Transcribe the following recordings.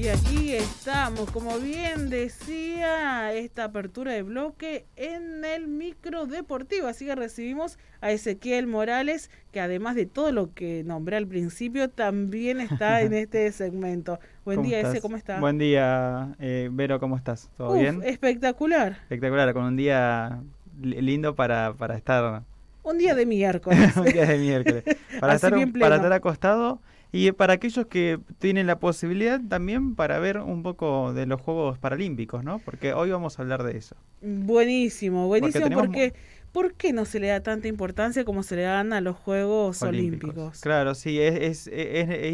Y aquí estamos, como bien decía, esta apertura de bloque en el micro deportivo. Así que recibimos a Ezequiel Morales, que además de todo lo que nombré al principio, también está en este segmento. Buen día, Eze, ¿cómo estás? Buen día, eh, Vero, ¿cómo estás? ¿Todo bien? Espectacular. Espectacular, con un día lindo para, para estar. Un día de miércoles. un día de miércoles. Para, estar, para estar acostado y para aquellos que tienen la posibilidad también para ver un poco de los Juegos Paralímpicos, ¿no? Porque hoy vamos a hablar de eso. Buenísimo, buenísimo porque... ¿Por qué no se le da tanta importancia como se le dan a los Juegos Olímpicos? Claro, sí, es,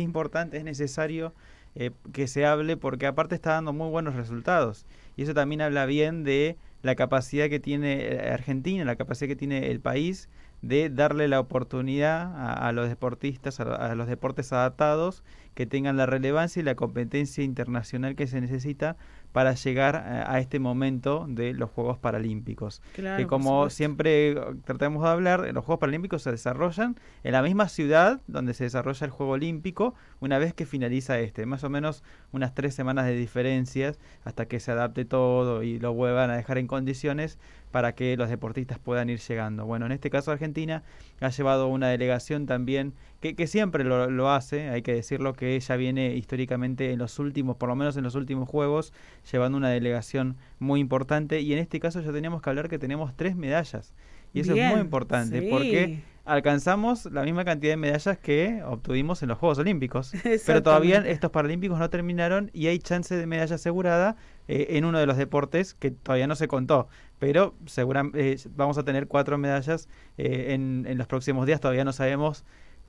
importante, es necesario eh, que se hable porque aparte está dando muy buenos resultados. Y eso también habla bien de la capacidad que tiene eh, Argentina, la capacidad que tiene el país de darle la oportunidad a, los deportistas, a, los deportes adaptados que tengan la relevancia y la competencia internacional que se necesita para llegar a este momento de los Juegos Paralímpicos. que como siempre eh, tratamos de hablar, los Juegos Paralímpicos se desarrollan en la misma ciudad donde se desarrolla el Juego Olímpico una vez que finaliza este, más o menos unas tres semanas de diferencias hasta que se adapte todo y lo vuelvan a dejar en condiciones para que los deportistas puedan ir llegando. Bueno, en este caso Argentina ha llevado una delegación también que, siempre lo hace, hay que decirlo que que ella viene históricamente en los últimos, por lo menos en los últimos juegos, llevando una delegación muy importante. Y en este caso ya teníamos que hablar que tenemos tres medallas. Y eso es muy importante porque alcanzamos la misma cantidad de medallas que obtuvimos en los Juegos Olímpicos. Pero todavía estos Paralímpicos no terminaron y hay chance de medalla asegurada eh, en uno de los deportes que todavía no se contó. Pero seguramente eh, vamos a tener cuatro medallas eh, en los próximos días. Todavía no sabemos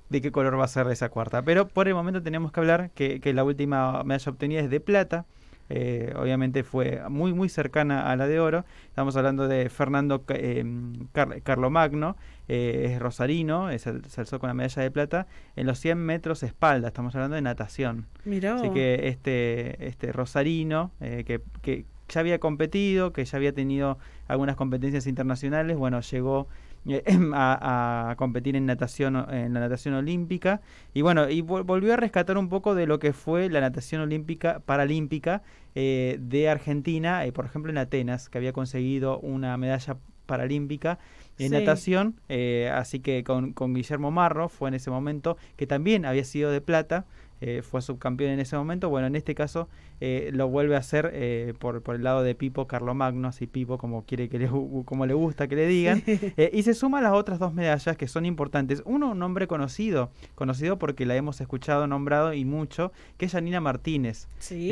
de qué color va a ser esa cuarta. Pero por el momento tenemos que hablar que, la última medalla obtenida es de plata. Eh, obviamente fue muy muy cercana a la de oro. Estamos hablando de Fernando em, eh, Magno, es rosarino, eh, se alzó con la medalla de plata en los 100 metros espalda, estamos hablando de natación. Así que este, este rosarino eh, que, que ya había competido, que ya había tenido algunas competencias internacionales, bueno, llegó Eh, em, a, competir en natación en la natación olímpica y bueno y volvió a rescatar un poco de lo que fue la natación olímpica paralímpica eh, de Argentina eh, por ejemplo en Atenas que había conseguido una medalla paralímpica en natación, eh, así que con, Guillermo Marro fue en ese momento, que también había sido de plata, eh, fue subcampeón en ese momento, bueno, en este caso eh, lo vuelve a hacer por, por, el lado de Pipo, Carlo Magno, así Pipo como, quiere que le, como le gusta que le digan, y se suma las otras dos medallas que son importantes. Uno, un nombre conocido, conocido porque la hemos escuchado, nombrado y mucho, que es Janina Martínez. Sí.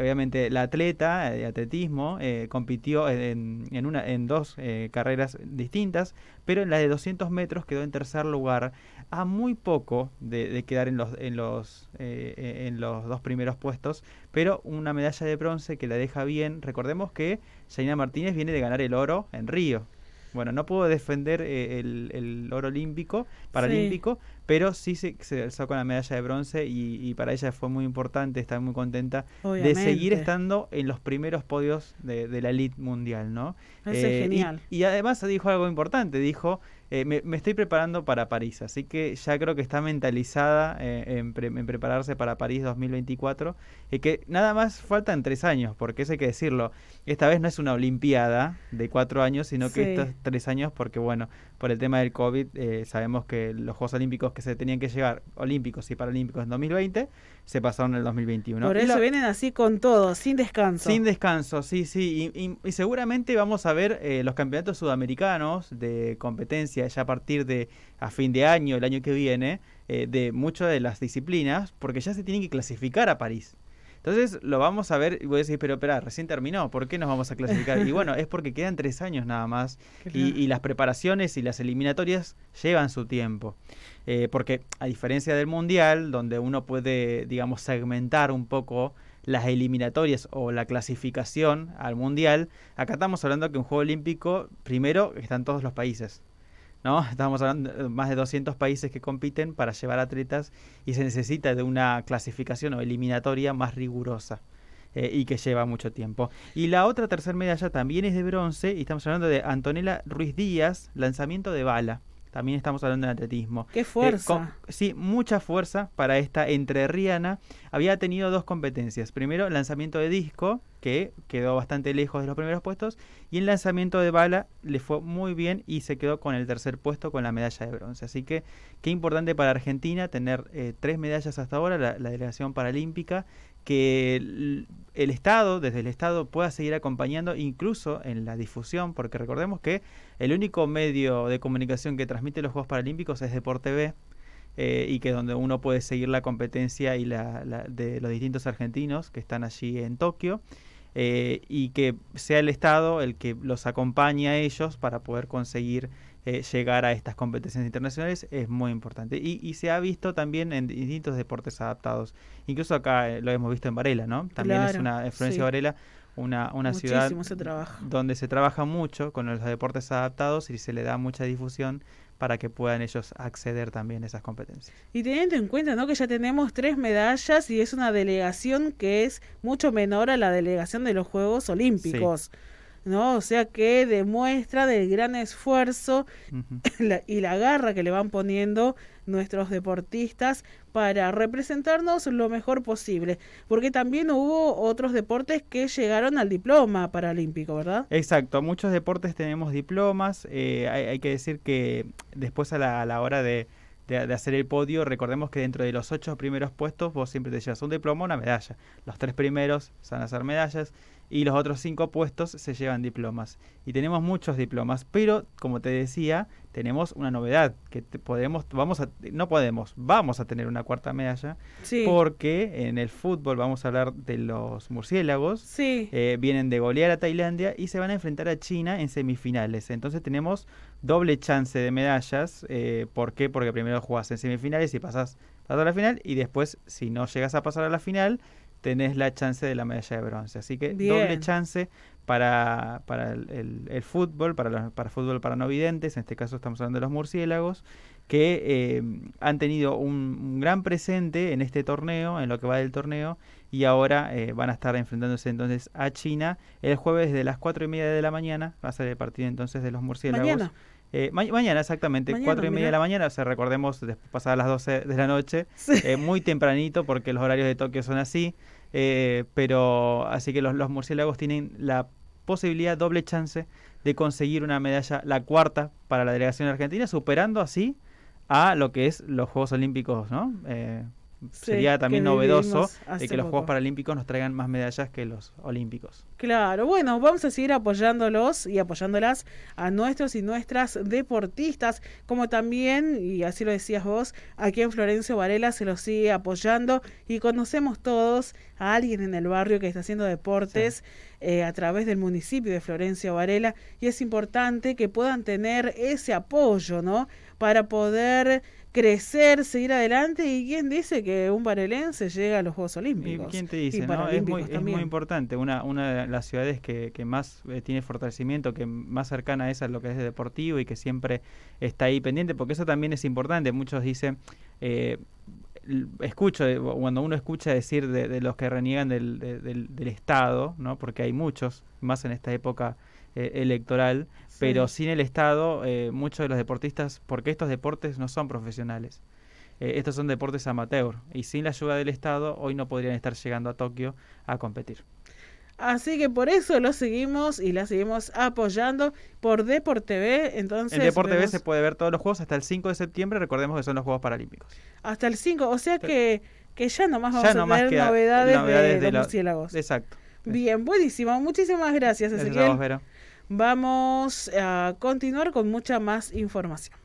obviamente la atleta de atletismo compitió en, en, una, en dos carreras distintas, pero en la de 200 metros quedó en tercer lugar, a muy poco de, quedar en los, en, los, eh, eh, en los dos primeros puestos, pero una medalla de bronce que la deja bien. Recordemos que Jaina Martínez viene de ganar el oro en Río. Bueno, no pudo defender eh, el, oro olímpico, paralímpico, pero sí se, sacó la medalla de bronce y, para ella fue muy importante, está muy contenta de seguir estando en los primeros podios de, la elite mundial, ¿no? Eso es eh, genial. y además dijo algo importante, dijo eh, me, estoy preparando para París, así que ya creo que está mentalizada eh, en, prepararse para París 2024, y que nada más faltan tres años, porque eso hay que decirlo. Esta vez no es una Olimpiada de cuatro años, sino que estos tres años, porque bueno, por el tema del COVID, eh, sabemos que los Juegos Olímpicos que se tenían que llegar, olímpicos y paralímpicos en 2020, se pasaron en el 2021. Por eso vienen así con todo, sin descanso. Sin descanso, sí, sí. Y, seguramente vamos a ver eh, los campeonatos sudamericanos de competencia ya a partir de a fin de año, el año que viene, eh, de muchas de las disciplinas, porque ya se tienen que clasificar a París. Entonces lo vamos a ver y voy a decir, pero espera, recién terminó, ¿por qué nos vamos a clasificar? Y bueno, es porque quedan tres años nada más y, las preparaciones y las eliminatorias llevan su tiempo. Eh, porque a diferencia del Mundial, donde uno puede, digamos, segmentar un poco las eliminatorias o la clasificación al Mundial, acá estamos hablando que un Juego Olímpico, primero están todos los países. ¿no? Estamos hablando de más de 200 países que compiten para llevar atletas y se necesita de una clasificación o eliminatoria más rigurosa. Eh, y que lleva mucho tiempo. Y la otra tercera medalla también es de bronce y estamos hablando de Antonella Ruiz Díaz, lanzamiento de bala. También estamos hablando de atletismo. ¡Qué eh, fuerza! sí, mucha fuerza para esta entrerriana. Había tenido dos competencias. Primero, lanzamiento de disco, que quedó bastante lejos de los primeros puestos. Y el lanzamiento de bala le fue muy bien y se quedó con el tercer puesto con la medalla de bronce. Así que qué importante para Argentina tener eh, tres medallas hasta ahora, la delegación paralímpica que el, Estado, desde el Estado, pueda seguir acompañando incluso en la difusión, porque recordemos que el único medio de comunicación que transmite los Juegos Paralímpicos es Deporte B, eh, y que donde uno puede seguir la competencia y la, de los distintos argentinos que están allí en Tokio. Eh, y que sea el Estado el que los acompañe a ellos para poder conseguir eh, llegar a estas competencias internacionales es muy importante. Y, se ha visto también en distintos deportes adaptados. Incluso acá eh, lo hemos visto en Varela, ¿no? También es una influencia Varela, una, una ciudad donde se trabaja mucho con los deportes adaptados y se le da mucha difusión para que puedan ellos acceder también a esas competencias. Y teniendo en cuenta ¿no? que ya tenemos tres medallas y es una delegación que es mucho menor a la delegación de los Juegos Olímpicos. ¿no? O sea que demuestra del gran esfuerzo y la garra que le van poniendo nuestros deportistas para representarnos lo mejor posible, porque también hubo otros deportes que llegaron al diploma paralímpico, ¿verdad? Exacto, muchos deportes tenemos diplomas, eh, hay, que decir que después a la, hora de, hacer el podio, recordemos que dentro de los ocho primeros puestos vos siempre te llevas un diploma, o una medalla, los tres primeros van a ser medallas, y los otros cinco puestos se llevan diplomas. Y tenemos muchos diplomas, pero como te decía, tenemos una novedad que podemos vamos a no podemos, vamos a tener una cuarta medalla sí. porque en el fútbol vamos a hablar de los murciélagos. Sí. Eh, vienen de golear a Tailandia y se van a enfrentar a China en semifinales. Entonces tenemos doble chance de medallas, eh, ¿por qué? Porque primero jugás en semifinales y pasas a la final y después si no llegas a pasar a la final tenés la chance de la medalla de bronce. Así que doble chance para, para el, fútbol, para, para fútbol para no videntes, en este caso estamos hablando de los murciélagos, que eh, han tenido un, gran presente en este torneo, en lo que va del torneo, y ahora eh, van a estar enfrentándose entonces a China el jueves de las cuatro y media de la mañana, va a ser el partido entonces de los murciélagos. Eh, mañana, exactamente, cuatro y media de la mañana, o sea, recordemos, pasadas las 12 de la noche, eh, muy tempranito porque los horarios de Tokio son así, eh, pero así que los, murciélagos tienen la posibilidad, doble chance de conseguir una medalla, la cuarta para la delegación argentina, superando así a lo que es los Juegos Olímpicos, ¿no? sería también novedoso de que los Juegos Paralímpicos nos traigan más medallas que los Olímpicos. Claro, bueno, vamos a seguir apoyándolos y apoyándolas a nuestros y nuestras deportistas, como también, y así lo decías vos, aquí en Florencio Varela se los sigue apoyando y conocemos todos a alguien en el barrio que está haciendo deportes eh, a través del municipio de Florencio Varela y es importante que puedan tener ese apoyo, ¿no? Para poder crecer, seguir adelante. ¿Y quién dice que un varelense llega a los Juegos Olímpicos? ¿Quién te dice? es, muy, importante. Una, una, las ciudades que, más eh, tiene fortalecimiento, que más cercana es a lo que es deportivo y que siempre está ahí pendiente, porque eso también es importante. Muchos dicen, eh, escucho, eh, cuando uno escucha decir de, los que reniegan del, Estado, ¿no? porque hay muchos, más en esta época electoral, pero sin el Estado, muchos de los deportistas, porque estos deportes no son profesionales. estos son deportes amateur y sin la ayuda del Estado hoy no podrían estar llegando a Tokio a competir. Así que por eso lo seguimos y la seguimos apoyando por Deporte TV. Entonces, en Deporte TV se puede ver todos los juegos hasta el 5 de septiembre. Recordemos que son los Juegos Paralímpicos. Hasta el 5, o sea que, que ya nomás vamos a tener novedades, de, murciélagos. Exacto. Bien, buenísimo. Muchísimas gracias, Ezequiel. Vamos a continuar con mucha más información.